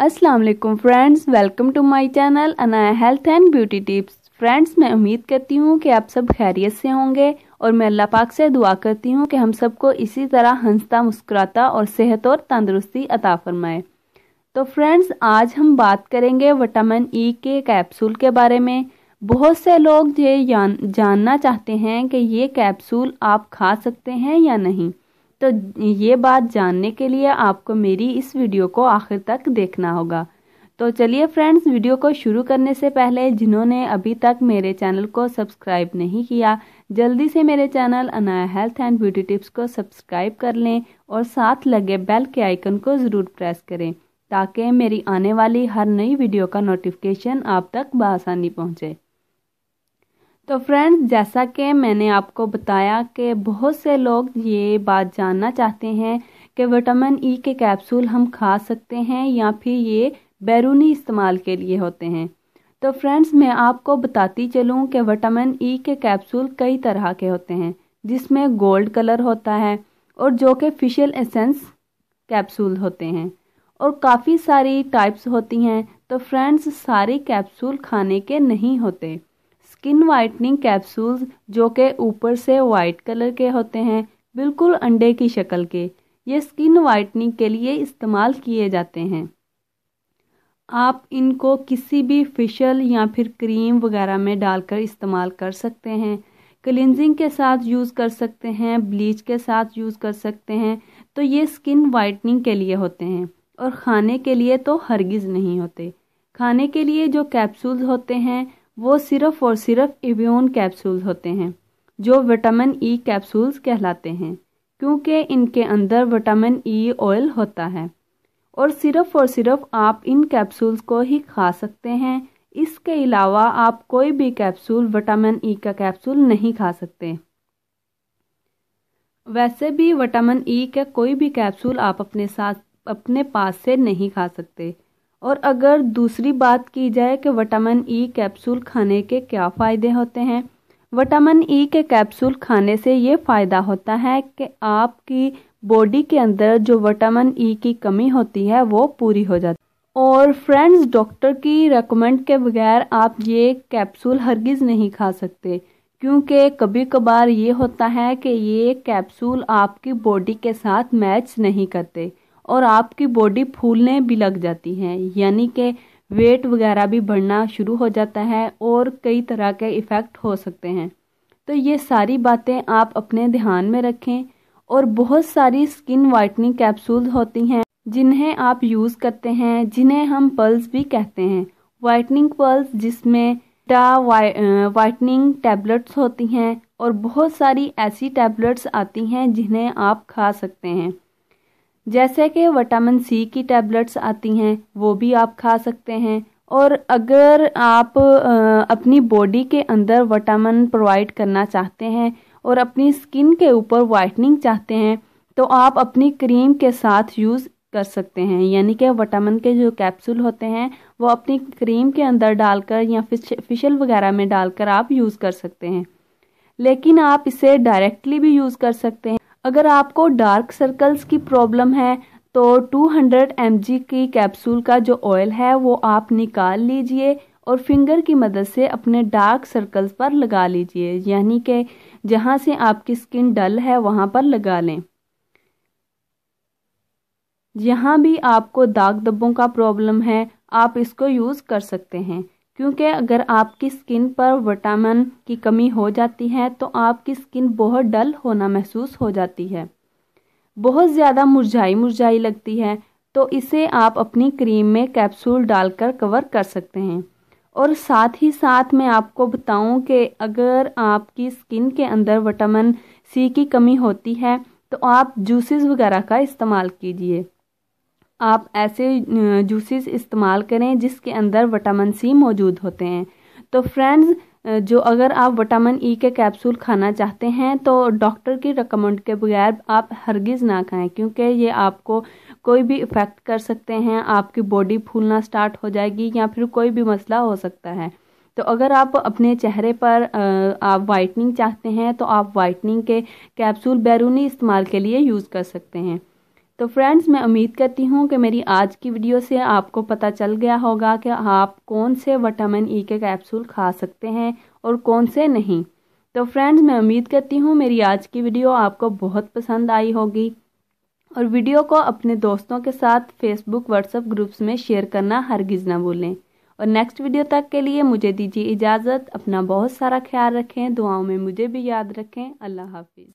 अस्सलाम वालेकुम friends welcome to my channel Anaya health and beauty tips friends मैं उम्मीद करती हूँ कि आप सब खैरियत से होंगे और मैं अल्लाह पाक से दुआ करती हूँ कि हम सबको इसी तरह हंसता मुस्कुराता और सेहत और तंदरुस्ती अता फरमाए तो फ्रेंड्स आज हम बात करेंगे विटामिन ई के कैप्सूल के बारे में बहुत से लोग ये जानना चाहते हैं कि ये कैप्सूल आप खा सकते हैं या नहीं तो ये बात जानने के लिए आपको मेरी इस वीडियो को आखिर तक देखना होगा तो चलिए फ्रेंड्स वीडियो को शुरू करने से पहले जिन्होंने अभी तक मेरे चैनल को सब्सक्राइब नहीं किया जल्दी से मेरे channel Anaya health and beauty tips को सब्सक्राइब कर लें और साथ लगे बेल के आइकन को ज़रूर प्रेस करें ताकि मेरी आने वाली हर नई वीडियो का नोटिफिकेशन आप तक बसानी पहुँचे तो फ्रेंड्स जैसा कि मैंने आपको बताया कि बहुत से लोग ये बात जानना चाहते हैं कि विटामिन ई e के कैप्सूल हम खा सकते हैं या फिर ये बैरूनी इस्तेमाल के लिए होते हैं तो फ्रेंड्स मैं आपको बताती चलूँ कि विटामिन ई e के कैप्सूल कई तरह के होते हैं जिसमें गोल्ड कलर होता है और जो कि फिशल एसेंस कैप्सूल होते हैं और काफ़ी सारी टाइप्स होती हैं तो फ्रेंड्स सारे कैप्सूल खाने के नहीं होते स्किन वाइटनिंग कैप्सूल्स जो के ऊपर से वाइट कलर के होते हैं बिल्कुल अंडे की शक्ल के ये स्किन वाइटनिंग के लिए इस्तेमाल किए जाते हैं आप इनको किसी भी फेशियल या फिर क्रीम वगैरह में डालकर इस्तेमाल कर सकते हैं क्लिनजिंग के साथ यूज़ कर सकते हैं ब्लीच के साथ यूज़ कर सकते हैं तो ये स्किन वाइटनिंग के लिए होते हैं और खाने के लिए तो हरगिज़ नहीं होते खाने के लिए जो कैप्सूल्स होते हैं वो सिर्फ और सिर्फ इम्यून कैप्सूल होते हैं जो विटामिन ई e कैप्सूल्स कहलाते हैं क्योंकि इनके अंदर विटामिन ई e ऑयल होता है और सिर्फ और सिर्फ आप इन कैप्सूल्स को ही खा सकते हैं इसके अलावा आप कोई भी कैप्सूल विटामिन ई e का कैप्सूल नहीं खा सकते वैसे भी विटामिन ई का कोई भी कैप्सूल आप अपने साथ अपने पास से नहीं खा सकते और अगर दूसरी बात की जाए कि विटामिन ई कैप्सूल खाने के क्या फ़ायदे होते हैं विटामिन ई e के कैप्सूल खाने से ये फ़ायदा होता है कि आपकी बॉडी के अंदर जो विटामिन ई e की कमी होती है वो पूरी हो जाती और फ्रेंड्स डॉक्टर की रेकमेंड के बगैर आप ये कैप्सूल हरगिज़ नहीं खा सकते क्योंकि कभी कभार ये होता है कि ये कैप्सूल आपकी बॉडी के साथ मैच नहीं करते और आपकी बॉडी फूलने भी लग जाती है यानी कि वेट वगैरह भी बढ़ना शुरू हो जाता है और कई तरह के इफ़ेक्ट हो सकते हैं तो ये सारी बातें आप अपने ध्यान में रखें और बहुत सारी स्किन वाइटनिंग कैप्सूल होती हैं जिन्हें आप यूज़ करते हैं जिन्हें हम पल्स भी कहते हैं वाइटनिंग पल्स जिसमें डा वाइटनिंग टैबलेट्स होती हैं और बहुत सारी ऐसी टैबलेट्स आती हैं जिन्हें आप खा सकते हैं जैसे कि विटामिन सी की टैबलेट्स आती हैं वो भी आप खा सकते हैं और अगर आप अपनी बॉडी के अंदर विटामिन प्रोवाइड करना चाहते हैं और अपनी स्किन के ऊपर वाइटनिंग चाहते हैं तो आप अपनी क्रीम के साथ यूज़ कर सकते हैं यानी कि विटामिन के जो कैप्सूल होते हैं वो अपनी क्रीम के अंदर डालकर या फिशल वगैरह में डालकर आप यूज़ कर सकते हैं लेकिन आप इसे डायरेक्टली भी यूज़ कर सकते हैं अगर आपको डार्क सर्कल्स की प्रॉब्लम है तो 200 हंड्रेड की कैप्सूल का जो ऑयल है वो आप निकाल लीजिए और फिंगर की मदद से अपने डार्क सर्कल्स पर लगा लीजिए यानी कि जहाँ से आपकी स्किन डल है वहाँ पर लगा लें यहाँ भी आपको दाग धब्बों का प्रॉब्लम है आप इसको यूज़ कर सकते हैं क्योंकि अगर आपकी स्किन पर विटामिन की कमी हो जाती है तो आपकी स्किन बहुत डल होना महसूस हो जाती है बहुत ज़्यादा मुरझाई मुरझाई लगती है तो इसे आप अपनी क्रीम में कैप्सूल डालकर कवर कर सकते हैं और साथ ही साथ मैं आपको बताऊं कि अगर आपकी स्किन के अंदर विटामिन सी की कमी होती है तो आप जूसेस वगैरह का इस्तेमाल कीजिए आप ऐसे जूसेस इस्तेमाल करें जिसके अंदर विटामिन सी मौजूद होते हैं तो फ्रेंड्स जो अगर आप विटामिन ई e के कैप्सूल खाना चाहते हैं तो डॉक्टर की रिकमेंड के बगैर आप हरगिज़ ना खाएं क्योंकि ये आपको कोई भी इफ़ेक्ट कर सकते हैं आपकी बॉडी फूलना स्टार्ट हो जाएगी या फिर कोई भी मसला हो सकता है तो अगर आप अपने चेहरे पर आप वाइटनिंग चाहते हैं तो आप वाइटनिंग के कैप्सूल बैरूनी इस्तेमाल के लिए यूज़ कर सकते हैं तो फ्रेंड्स मैं उम्मीद करती हूँ कि मेरी आज की वीडियो से आपको पता चल गया होगा कि आप कौन से विटामिन ई e के कैप्सूल खा सकते हैं और कौन से नहीं तो फ्रेंड्स मैं उम्मीद करती हूँ मेरी आज की वीडियो आपको बहुत पसंद आई होगी और वीडियो को अपने दोस्तों के साथ फेसबुक व्हाट्सएप ग्रुप्स में शेयर करना हरगिज़ ना भूलें और नेक्स्ट वीडियो तक के लिए मुझे दीजिए इजाज़त अपना बहुत सारा ख्याल रखें दुआओं में मुझे भी याद रखें अल्लाह हाफिज़